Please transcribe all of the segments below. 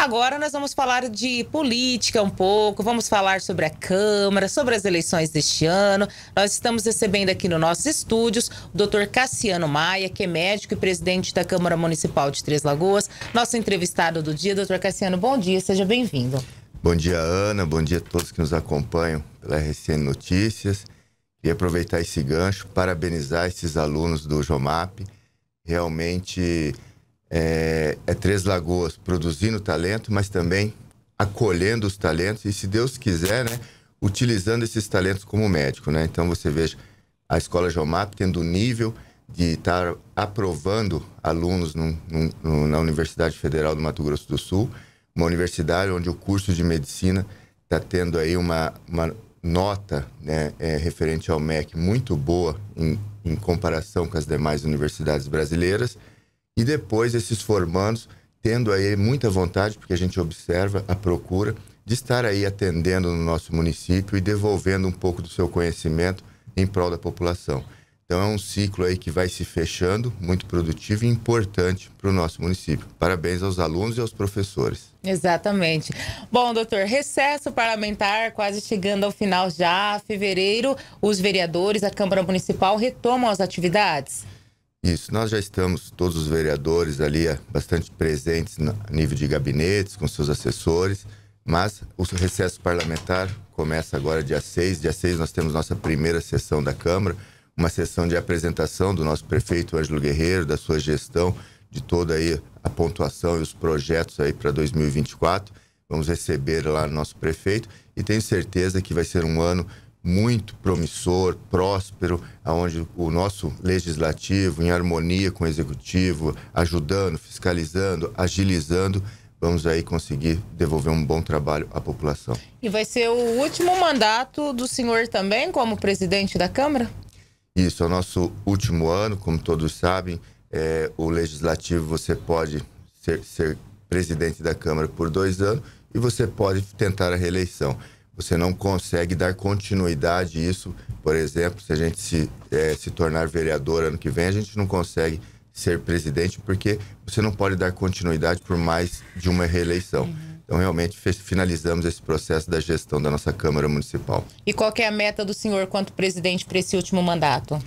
Agora nós vamos falar de política um pouco, vamos falar sobre a Câmara, sobre as eleições deste ano. Nós estamos recebendo aqui nos nossos estúdios o doutor Cassiano Maia, que é médico e presidente da Câmara Municipal de Três Lagoas, nosso entrevistado do dia. Doutor Cassiano, bom dia, seja bem-vindo. Bom dia, Ana, bom dia a todos que nos acompanham pela RCN Notícias. E aproveitar esse gancho, parabenizar esses alunos do Jomap. Realmente é, é Três Lagoas produzindo talento, mas também acolhendo os talentos e, se Deus quiser, né, utilizando esses talentos como médico. Né? Então, você veja a Escola Geomap tendo o nível de estar aprovando alunos num, num, na Universidade Federal do Mato Grosso do Sul, uma universidade onde o curso de medicina está tendo aí uma, uma nota né, é, referente ao MEC muito boa em, em comparação com as demais universidades brasileiras. E depois esses formandos tendo aí muita vontade, porque a gente observa a procura de estar aí atendendo no nosso município e devolvendo um pouco do seu conhecimento em prol da população. Então é um ciclo aí que vai se fechando, muito produtivo e importante para o nosso município. Parabéns aos alunos e aos professores. Exatamente. Bom, doutor, recesso parlamentar quase chegando ao final já. Fevereiro, os vereadores da Câmara Municipal retomam as atividades? Isso, nós já estamos, todos os vereadores ali, eh, bastante presentes a nível de gabinetes, com seus assessores, mas o recesso parlamentar começa agora dia 6. Dia 6 nós temos nossa primeira sessão da Câmara, uma sessão de apresentação do nosso prefeito Ângelo Guerreiro, da sua gestão, de toda aí a pontuação e os projetos aí para 2024. Vamos receber lá nosso prefeito e tenho certeza que vai ser um ano muito promissor, próspero, onde o nosso legislativo, em harmonia com o executivo, ajudando, fiscalizando, agilizando, vamos aí conseguir devolver um bom trabalho à população. E vai ser o último mandato do senhor também como presidente da Câmara? Isso, é o nosso último ano, como todos sabem, é, o legislativo você pode ser, ser presidente da Câmara por dois anos e você pode tentar a reeleição você não consegue dar continuidade a isso. Por exemplo, se a gente se, é, se tornar vereador ano que vem, a gente não consegue ser presidente porque você não pode dar continuidade por mais de uma reeleição. Uhum. Então, realmente, finalizamos esse processo da gestão da nossa Câmara Municipal. E qual é a meta do senhor quanto presidente para esse último mandato?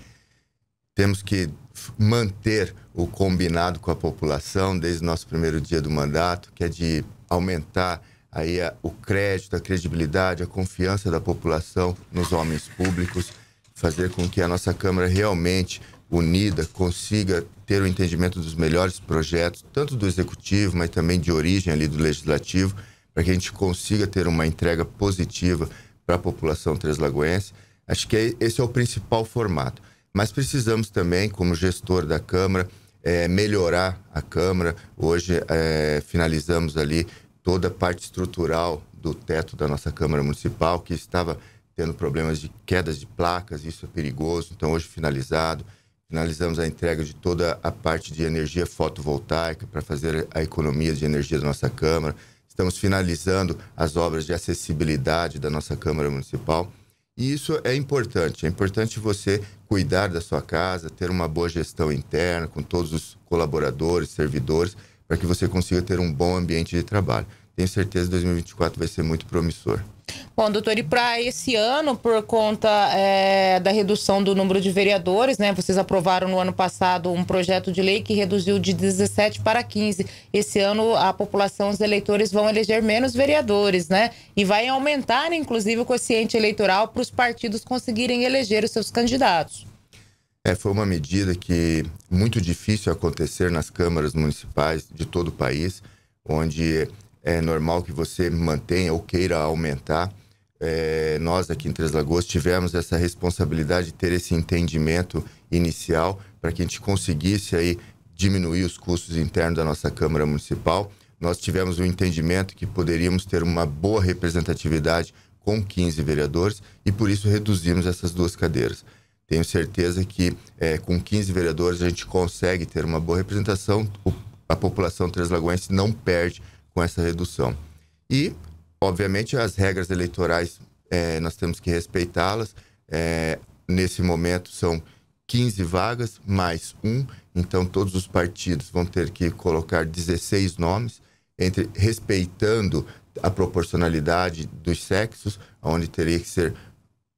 Temos que manter o combinado com a população desde o nosso primeiro dia do mandato, que é de aumentar aí a, é o crédito, a credibilidade, a confiança da população nos homens públicos, fazer com que a nossa Câmara realmente unida consiga ter o entendimento dos melhores projetos, tanto do executivo, mas também de origem ali do legislativo, para que a gente consiga ter uma entrega positiva para a população treslagoense. Acho que é, esse é o principal formato. Mas precisamos também, como gestor da Câmara, é, melhorar a Câmara. Hoje é, finalizamos ali toda a parte estrutural do teto da nossa Câmara Municipal, que estava tendo problemas de quedas de placas, isso é perigoso. Então, hoje finalizado, finalizamos a entrega de toda a parte de energia fotovoltaica para fazer a economia de energia da nossa Câmara. Estamos finalizando as obras de acessibilidade da nossa Câmara Municipal. E isso é importante. É importante você cuidar da sua casa, ter uma boa gestão interna com todos os colaboradores, servidores para que você consiga ter um bom ambiente de trabalho. Tenho certeza que 2024 vai ser muito promissor. Bom, doutor, e para esse ano, por conta é, da redução do número de vereadores, né? Vocês aprovaram no ano passado um projeto de lei que reduziu de 17 para 15. Esse ano a população, os eleitores vão eleger menos vereadores, né? E vai aumentar, inclusive, o quociente eleitoral para os partidos conseguirem eleger os seus candidatos. É, foi uma medida que muito difícil acontecer nas câmaras municipais de todo o país, onde é normal que você mantenha ou queira aumentar. É, nós aqui em Três Lagoas tivemos essa responsabilidade de ter esse entendimento inicial para que a gente conseguisse aí diminuir os custos internos da nossa Câmara Municipal. Nós tivemos o um entendimento que poderíamos ter uma boa representatividade com 15 vereadores e por isso reduzimos essas duas cadeiras. Tenho certeza que é, com 15 vereadores a gente consegue ter uma boa representação. a população translagoense não perde com essa redução. E, obviamente, as regras eleitorais é, nós temos que respeitá-las. É, nesse momento são 15 vagas mais um, então todos os partidos vão ter que colocar 16 nomes, entre respeitando a proporcionalidade dos sexos, onde teria que ser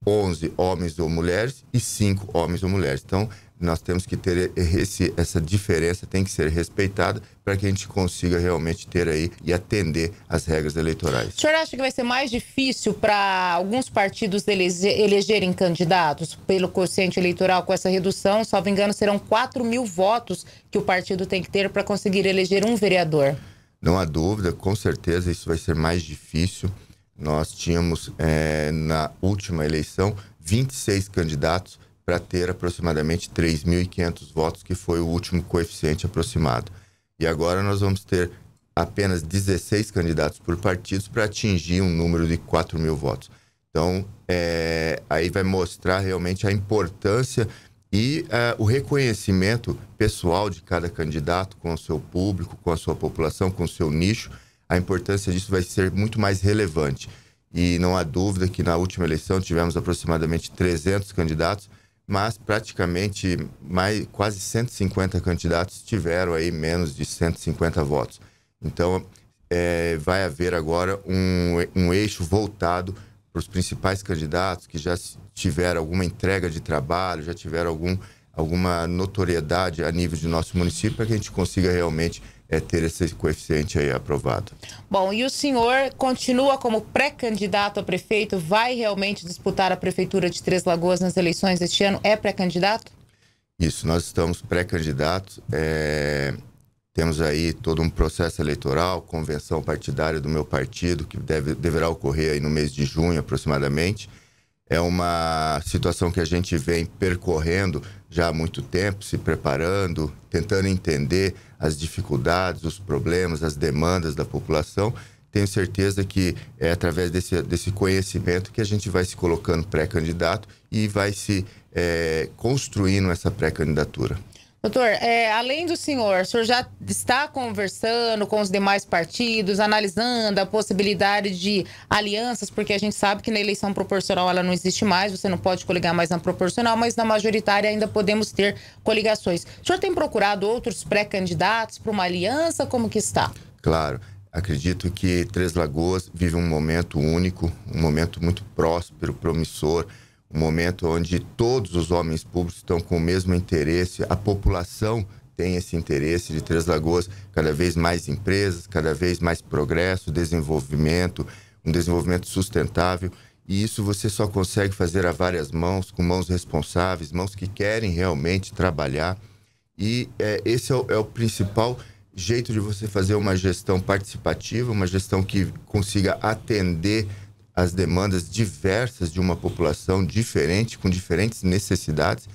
11 homens ou mulheres e 5 homens ou mulheres. Então, nós temos que ter esse, essa diferença, tem que ser respeitada para que a gente consiga realmente ter aí e atender as regras eleitorais. O senhor acha que vai ser mais difícil para alguns partidos eleger, elegerem candidatos pelo quociente eleitoral com essa redução? Salvo engano, serão 4 mil votos que o partido tem que ter para conseguir eleger um vereador. Não há dúvida, com certeza isso vai ser mais difícil. Nós tínhamos, é, na última eleição, 26 candidatos para ter aproximadamente 3.500 votos, que foi o último coeficiente aproximado. E agora nós vamos ter apenas 16 candidatos por partido para atingir um número de 4 mil votos. Então, é, aí vai mostrar realmente a importância e é, o reconhecimento pessoal de cada candidato com o seu público, com a sua população, com o seu nicho a importância disso vai ser muito mais relevante. E não há dúvida que na última eleição tivemos aproximadamente 300 candidatos, mas praticamente mais, quase 150 candidatos tiveram aí menos de 150 votos. Então, é, vai haver agora um, um eixo voltado para os principais candidatos que já tiveram alguma entrega de trabalho, já tiveram algum, alguma notoriedade a nível de nosso município, para que a gente consiga realmente é, ter esse coeficiente aí aprovado. Bom, e o senhor continua como pré-candidato a prefeito? Vai realmente disputar a prefeitura de Três Lagoas nas eleições este ano? É pré-candidato? Isso, nós estamos pré-candidatos. É... Temos aí todo um processo eleitoral, convenção partidária do meu partido, que deve, deverá ocorrer aí no mês de junho aproximadamente é uma situação que a gente vem percorrendo já há muito tempo, se preparando, tentando entender as dificuldades, os problemas, as demandas da população. Tenho certeza que é através desse, desse conhecimento que a gente vai se colocando pré-candidato e vai se é, construindo essa pré-candidatura. Doutor, é, além do senhor, o senhor já está conversando com os demais partidos, analisando a possibilidade de alianças, porque a gente sabe que na eleição proporcional ela não existe mais, você não pode coligar mais na proporcional, mas na majoritária ainda podemos ter coligações. O senhor tem procurado outros pré-candidatos para uma aliança? Como que está? Claro. Acredito que Três Lagoas vive um momento único, um momento muito próspero, promissor um momento onde todos os homens públicos estão com o mesmo interesse, a população tem esse interesse de Três Lagoas, cada vez mais empresas, cada vez mais progresso, desenvolvimento, um desenvolvimento sustentável. E isso você só consegue fazer a várias mãos, com mãos responsáveis, mãos que querem realmente trabalhar. E é, esse é o, é o principal jeito de você fazer uma gestão participativa, uma gestão que consiga atender as demandas diversas de uma população diferente, com diferentes necessidades.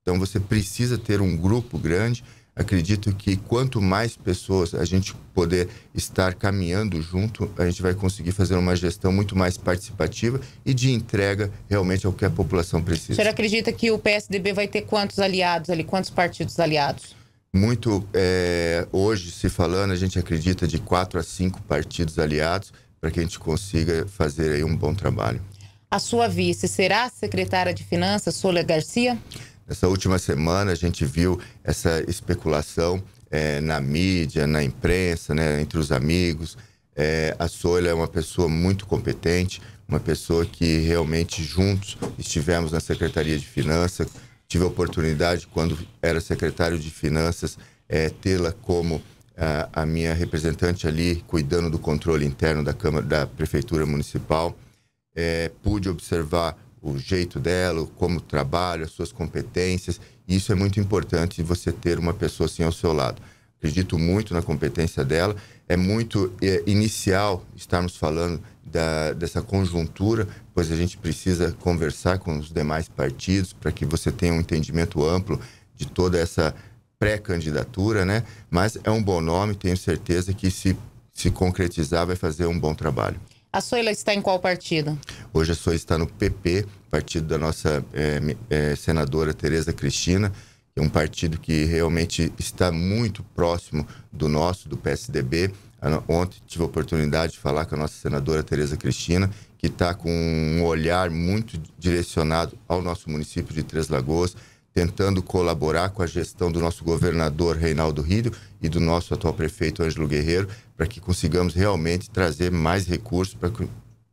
Então você precisa ter um grupo grande. Acredito que quanto mais pessoas a gente poder estar caminhando junto, a gente vai conseguir fazer uma gestão muito mais participativa e de entrega realmente ao que a população precisa. O senhor acredita que o PSDB vai ter quantos aliados ali, quantos partidos aliados? Muito é, hoje se falando, a gente acredita de quatro a cinco partidos aliados para que a gente consiga fazer aí um bom trabalho. A sua vice será a secretária de Finanças, Sônia Garcia? Nessa última semana a gente viu essa especulação é, na mídia, na imprensa, né, entre os amigos. É, a Sônia é uma pessoa muito competente, uma pessoa que realmente juntos estivemos na Secretaria de Finanças. Tive a oportunidade, quando era secretário de Finanças, é, tê-la como a, minha representante ali cuidando do controle interno da Câmara, da Prefeitura Municipal. É, pude observar o jeito dela, como trabalha, as suas competências. E isso é muito importante você ter uma pessoa assim ao seu lado. Acredito muito na competência dela. É muito é, inicial estarmos falando da, dessa conjuntura, pois a gente precisa conversar com os demais partidos para que você tenha um entendimento amplo de toda essa pré-candidatura, né? Mas é um bom nome, tenho certeza que se, se concretizar vai fazer um bom trabalho. A Soila está em qual partido? Hoje a Soila está no PP, partido da nossa é, é, senadora Tereza Cristina, que é um partido que realmente está muito próximo do nosso, do PSDB. Ontem tive a oportunidade de falar com a nossa senadora Tereza Cristina, que está com um olhar muito direcionado ao nosso município de Três Lagoas, tentando colaborar com a gestão do nosso governador Reinaldo Rio e do nosso atual prefeito Ângelo Guerreiro para que consigamos realmente trazer mais recursos para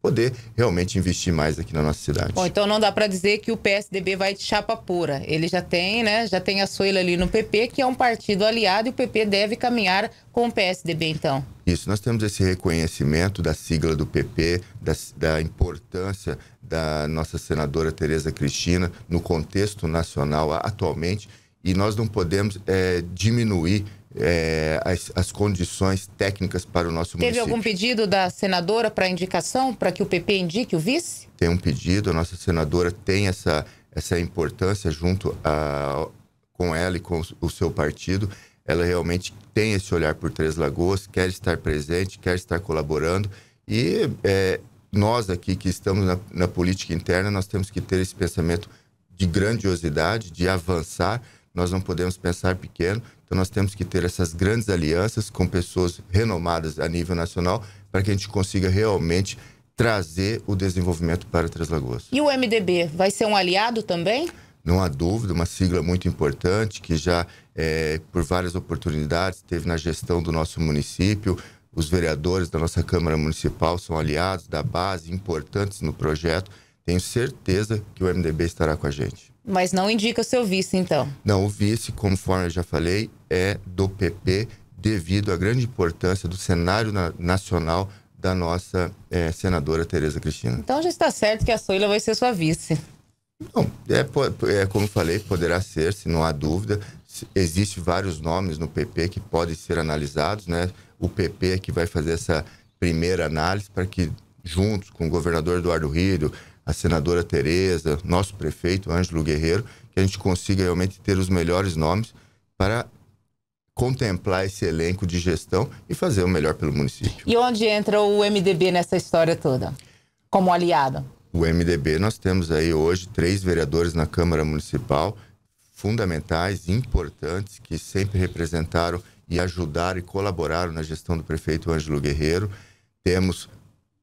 poder realmente investir mais aqui na nossa cidade. Bom, então não dá para dizer que o PSDB vai de chapa pura. Ele já tem, né? Já tem a Soila ali no PP, que é um partido aliado, e o PP deve caminhar com o PSDB, então. Isso, nós temos esse reconhecimento da sigla do PP, da, da importância da nossa senadora Tereza Cristina no contexto nacional atualmente, e nós não podemos é, diminuir é, as, as, condições técnicas para o nosso Teve município. Teve algum pedido da senadora para indicação, para que o PP indique o vice? Tem um pedido, a nossa senadora tem essa, essa importância junto a, com ela e com o seu partido. Ela realmente tem esse olhar por Três Lagoas, quer estar presente, quer estar colaborando. E é, nós aqui que estamos na, na política interna, nós temos que ter esse pensamento de grandiosidade, de avançar, nós não podemos pensar pequeno, então nós temos que ter essas grandes alianças com pessoas renomadas a nível nacional para que a gente consiga realmente trazer o desenvolvimento para Três Lagoas. E o MDB vai ser um aliado também? Não há dúvida, uma sigla muito importante que já, é, por várias oportunidades, teve na gestão do nosso município. Os vereadores da nossa Câmara Municipal são aliados da base, importantes no projeto. Tenho certeza que o MDB estará com a gente. Mas não indica o seu vice, então. Não, o vice, conforme eu já falei, é do PP devido à grande importância do cenário na, nacional da nossa é, senadora Tereza Cristina. Então já está certo que a Soila vai ser sua vice. Não, é, é como falei, poderá ser, se não há dúvida. Existem vários nomes no PP que podem ser analisados, né? O PP é que vai fazer essa primeira análise para que, juntos com o governador Eduardo Rio, a senadora Tereza, nosso prefeito Ângelo Guerreiro, que a gente consiga realmente ter os melhores nomes para contemplar esse elenco de gestão e fazer o melhor pelo município. E onde entra o MDB nessa história toda? Como aliado? O MDB, nós temos aí hoje três vereadores na Câmara Municipal fundamentais, importantes, que sempre representaram e ajudaram e colaboraram na gestão do prefeito Ângelo Guerreiro. Temos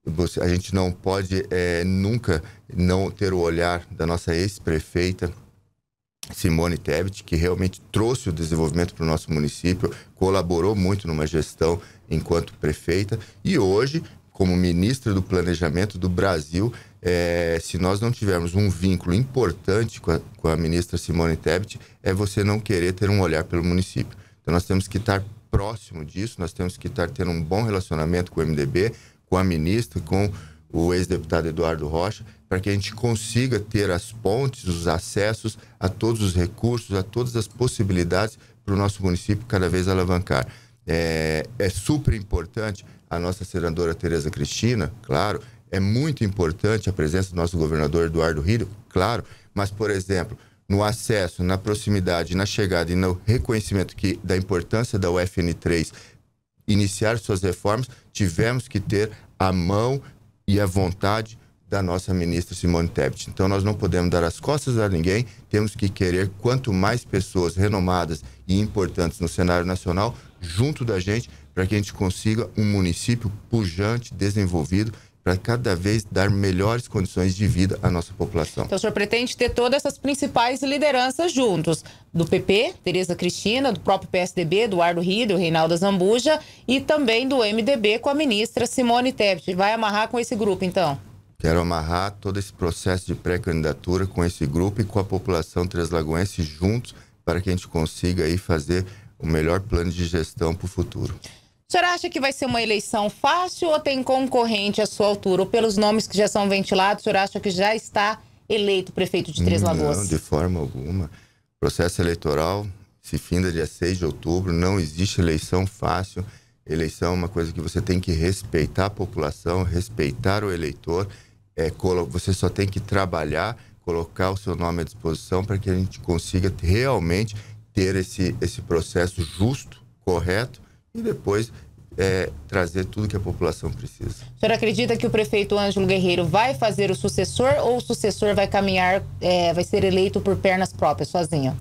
você, a gente não pode é, nunca não ter o olhar da nossa ex-prefeita Simone Tebet, que realmente trouxe o desenvolvimento para o nosso município, colaborou muito numa gestão enquanto prefeita e hoje, como ministra do Planejamento do Brasil, é, se nós não tivermos um vínculo importante com a, com a ministra Simone Tebet, é você não querer ter um olhar pelo município. Então nós temos que estar próximo disso, nós temos que estar tendo um bom relacionamento com o MDB, com a ministra, com o ex-deputado Eduardo Rocha, para que a gente consiga ter as pontes, os acessos a todos os recursos, a todas as possibilidades para o nosso município cada vez alavancar. É, é super importante a nossa senadora Tereza Cristina, claro, é muito importante a presença do nosso governador Eduardo Rio, claro, mas, por exemplo, no acesso, na proximidade, na chegada e no reconhecimento que, da importância da UFN3 iniciar suas reformas, tivemos que ter a mão e a vontade da nossa ministra Simone Tebet. Então nós não podemos dar as costas a ninguém, temos que querer quanto mais pessoas renomadas e importantes no cenário nacional junto da gente para que a gente consiga um município pujante, desenvolvido para cada vez dar melhores condições de vida à nossa população. Então, o senhor pretende ter todas essas principais lideranças juntos, do PP, Tereza Cristina, do próprio PSDB, Eduardo Rio, Reinaldo Zambuja, e também do MDB com a ministra Simone Tebet. Vai amarrar com esse grupo, então? Quero amarrar todo esse processo de pré-candidatura com esse grupo e com a população translagoense juntos para que a gente consiga aí fazer o melhor plano de gestão para o futuro. O senhor acha que vai ser uma eleição fácil ou tem concorrente à sua altura? Ou pelos nomes que já são ventilados, o senhor acha que já está eleito prefeito de Três Lagoas? Não, de forma alguma. processo eleitoral se finda dia 6 de outubro, não existe eleição fácil. Eleição é uma coisa que você tem que respeitar a população, respeitar o eleitor. É, você só tem que trabalhar, colocar o seu nome à disposição para que a gente consiga realmente ter esse, esse processo justo, correto e depois é, trazer tudo que a população precisa. O senhor acredita que o prefeito Ângelo Guerreiro vai fazer o sucessor ou o sucessor vai caminhar, é, vai ser eleito por pernas próprias, sozinho?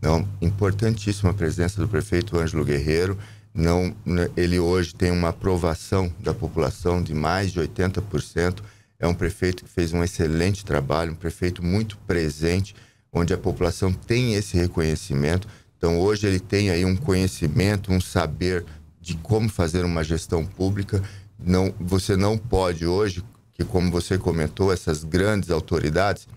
Não, importantíssima a presença do prefeito Ângelo Guerreiro. Não, né, ele hoje tem uma aprovação da população de mais de 80%. É um prefeito que fez um excelente trabalho, um prefeito muito presente, onde a população tem esse reconhecimento. Então, hoje ele tem aí um conhecimento, um saber de como fazer uma gestão pública. Não, você não pode hoje, que como você comentou, essas grandes autoridades,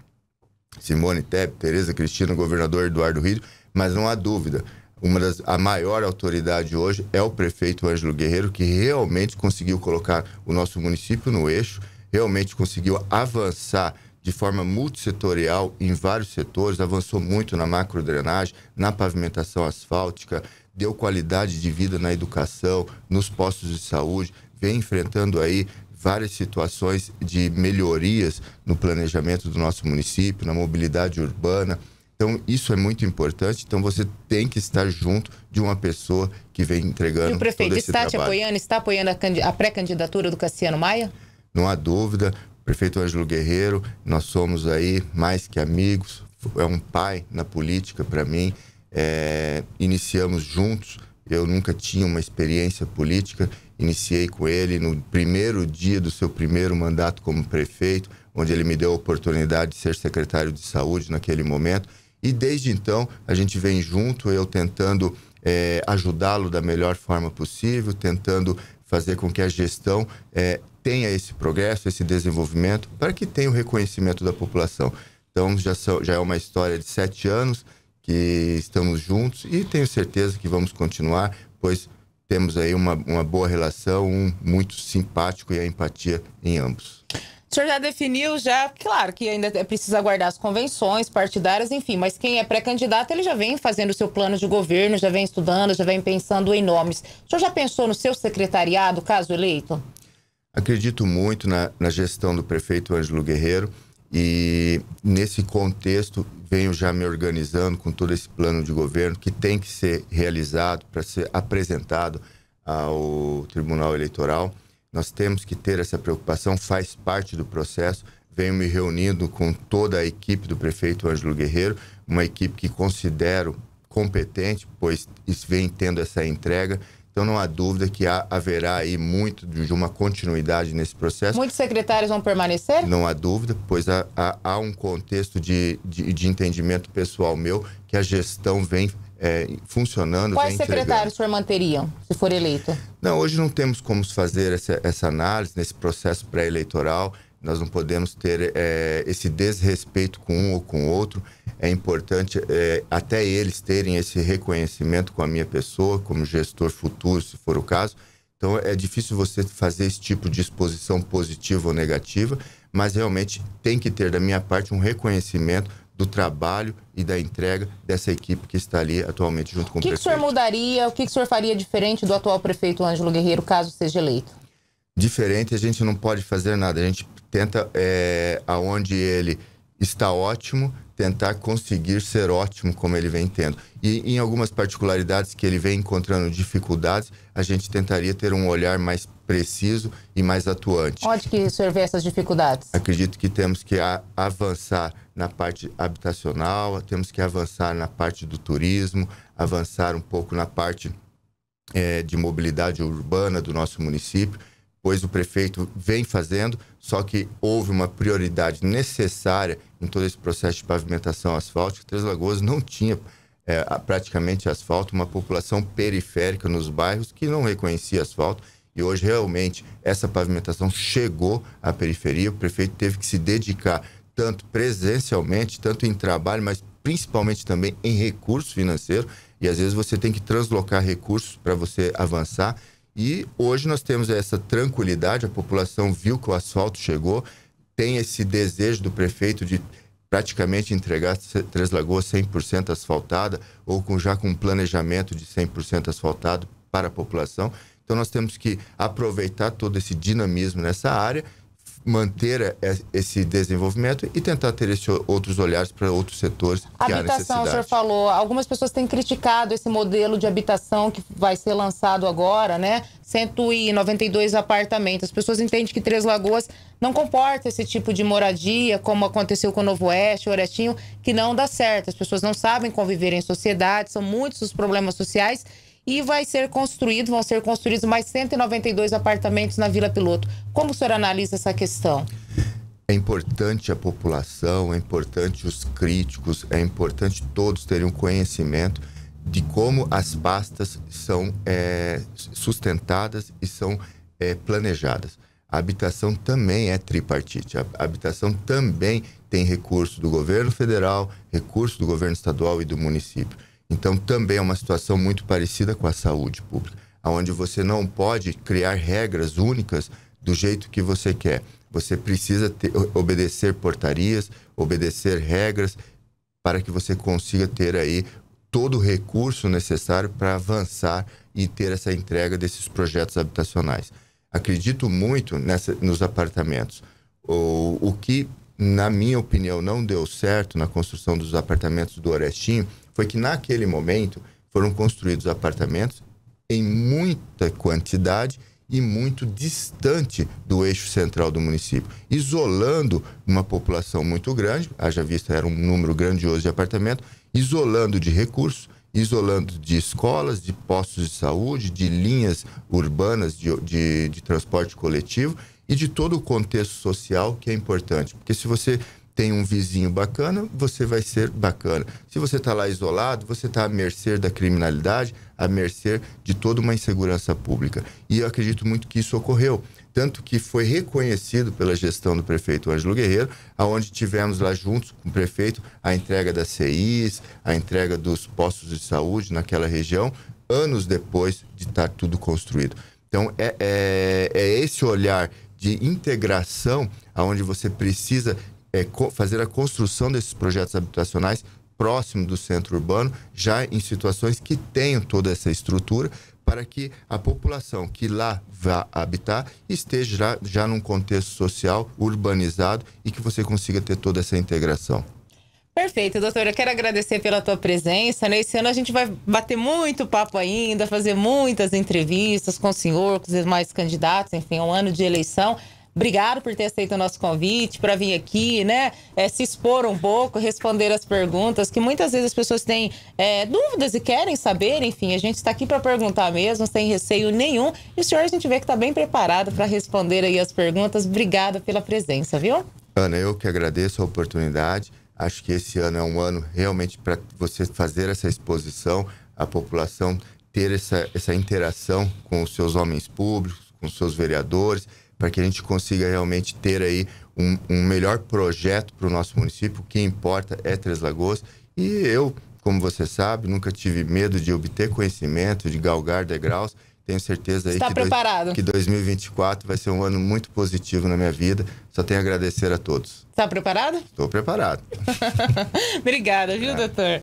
Simone Tebet, Tereza Cristina, governador Eduardo Rio, mas não há dúvida, uma das, a maior autoridade hoje é o prefeito Ângelo Guerreiro, que realmente conseguiu colocar o nosso município no eixo, realmente conseguiu avançar de forma multissetorial em vários setores, avançou muito na macrodrenagem, na pavimentação asfáltica, deu qualidade de vida na educação, nos postos de saúde, vem enfrentando aí várias situações de melhorias no planejamento do nosso município, na mobilidade urbana. Então, isso é muito importante. Então, você tem que estar junto de uma pessoa que vem entregando. E o prefeito está trabalho. te apoiando, está apoiando a, a pré-candidatura do Cassiano Maia? Não há dúvida prefeito Ângelo Guerreiro, nós somos aí mais que amigos, é um pai na política para mim. É, iniciamos juntos, eu nunca tinha uma experiência política, iniciei com ele no primeiro dia do seu primeiro mandato como prefeito, onde ele me deu a oportunidade de ser secretário de saúde naquele momento. E desde então a gente vem junto, eu tentando é, ajudá-lo da melhor forma possível, tentando fazer com que a gestão é, tenha esse progresso, esse desenvolvimento, para que tenha o reconhecimento da população. Então, já, são, já é uma história de sete anos que estamos juntos e tenho certeza que vamos continuar, pois temos aí uma, uma boa relação, um muito simpático e a empatia em ambos. O senhor já definiu, já, claro que ainda é precisa aguardar as convenções partidárias, enfim, mas quem é pré-candidato, ele já vem fazendo o seu plano de governo, já vem estudando, já vem pensando em nomes. O senhor já pensou no seu secretariado, caso eleito? Acredito muito na, na gestão do prefeito Ângelo Guerreiro e nesse contexto venho já me organizando com todo esse plano de governo que tem que ser realizado para ser apresentado ao Tribunal Eleitoral. Nós temos que ter essa preocupação, faz parte do processo. Venho me reunindo com toda a equipe do prefeito Ângelo Guerreiro, uma equipe que considero competente, pois vem tendo essa entrega. Então não há dúvida que há, haverá aí muito de uma continuidade nesse processo. Muitos secretários vão permanecer? Não há dúvida, pois há, há, há um contexto de, de, de, entendimento pessoal meu que a gestão vem é, funcionando. Quais secretários o senhor manteriam, se for eleito? Não, hoje não temos como fazer essa, essa análise nesse processo pré-eleitoral. Nós não podemos ter é, esse desrespeito com um ou com outro. É importante é, até eles terem esse reconhecimento com a minha pessoa, como gestor futuro, se for o caso. Então é difícil você fazer esse tipo de exposição positiva ou negativa, mas realmente tem que ter da minha parte um reconhecimento do trabalho e da entrega dessa equipe que está ali atualmente junto com o, que o prefeito. O que o senhor mudaria, o que, que o senhor faria diferente do atual prefeito Ângelo Guerreiro, caso seja eleito? Diferente, a gente não pode fazer nada. A gente tenta é, aonde ele está ótimo tentar conseguir ser ótimo como ele vem tendo. E em algumas particularidades que ele vem encontrando dificuldades, a gente tentaria ter um olhar mais preciso e mais atuante. Onde que o essas dificuldades? Acredito que temos que avançar na parte habitacional, temos que avançar na parte do turismo, avançar um pouco na parte é, de mobilidade urbana do nosso município pois o prefeito vem fazendo, só que houve uma prioridade necessária em todo esse processo de pavimentação asfáltica. Três Lagoas não tinha é, praticamente asfalto, uma população periférica nos bairros que não reconhecia asfalto. E hoje, realmente, essa pavimentação chegou à periferia. O prefeito teve que se dedicar tanto presencialmente, tanto em trabalho, mas principalmente também em recurso financeiro. E às vezes você tem que translocar recursos para você avançar. E hoje nós temos essa tranquilidade, a população viu que o asfalto chegou, tem esse desejo do prefeito de praticamente entregar Três Lagoas 100% asfaltada ou com, já com um planejamento de 100% asfaltado para a população. Então nós temos que aproveitar todo esse dinamismo nessa área manter é, esse desenvolvimento e tentar ter esse, outros olhares para outros setores que habitação, há necessidade. o senhor falou. Algumas pessoas têm criticado esse modelo de habitação que vai ser lançado agora, né? 192 apartamentos. As pessoas entendem que Três Lagoas não comporta esse tipo de moradia, como aconteceu com o Novo Oeste, o Orestinho, que não dá certo. As pessoas não sabem conviver em sociedade, são muitos os problemas sociais e vai ser construído, vão ser construídos mais 192 apartamentos na Vila Piloto. Como o senhor analisa essa questão? É importante a população, é importante os críticos, é importante todos terem um conhecimento de como as pastas são é, sustentadas e são é, planejadas. A habitação também é tripartite. A habitação também tem recurso do governo federal, recurso do governo estadual e do município. Então, também é uma situação muito parecida com a saúde pública, onde você não pode criar regras únicas do jeito que você quer. Você precisa ter, obedecer portarias, obedecer regras, para que você consiga ter aí todo o recurso necessário para avançar e ter essa entrega desses projetos habitacionais. Acredito muito nessa, nos apartamentos. O, o que na minha opinião, não deu certo na construção dos apartamentos do Orestinho foi que naquele momento foram construídos apartamentos em muita quantidade e muito distante do eixo central do município, isolando uma população muito grande, haja vista era um número grandioso de apartamentos, isolando de recursos, isolando de escolas, de postos de saúde, de linhas urbanas de, de, de transporte coletivo e de todo o contexto social que é importante. Porque se você tem um vizinho bacana, você vai ser bacana. Se você está lá isolado, você está à mercê da criminalidade, à mercê de toda uma insegurança pública. E eu acredito muito que isso ocorreu. Tanto que foi reconhecido pela gestão do prefeito Ângelo Guerreiro, aonde tivemos lá juntos com o prefeito a entrega das CIs, a entrega dos postos de saúde naquela região, anos depois de estar tá tudo construído. Então, é, é, é esse olhar de integração, aonde você precisa é, fazer a construção desses projetos habitacionais próximo do centro urbano, já em situações que tenham toda essa estrutura, para que a população que lá vá habitar esteja já, já num contexto social urbanizado e que você consiga ter toda essa integração. Perfeito, doutora. Quero agradecer pela tua presença. Nesse né? ano a gente vai bater muito papo ainda, fazer muitas entrevistas com o senhor, com os demais candidatos. Enfim, é um ano de eleição. Obrigado por ter aceito o nosso convite para vir aqui, né? É, se expor um pouco, responder as perguntas, que muitas vezes as pessoas têm é, dúvidas e querem saber. Enfim, a gente está aqui para perguntar mesmo, sem receio nenhum. E o senhor a gente vê que está bem preparado para responder aí as perguntas. Obrigada pela presença, viu? Ana, eu que agradeço a oportunidade. Acho que esse ano é um ano realmente para você fazer essa exposição, a população ter essa, essa interação com os seus homens públicos, com os seus vereadores, para que a gente consiga realmente ter aí um, um melhor projeto para o nosso município. O que importa é Três Lagoas. E eu, como você sabe, nunca tive medo de obter conhecimento, de galgar degraus tenho certeza aí que, Dois, que 2024 vai ser um ano muito positivo na minha vida. Só tenho a agradecer a todos. Tá preparado? Estou preparado. Obrigada, viu, é. doutor?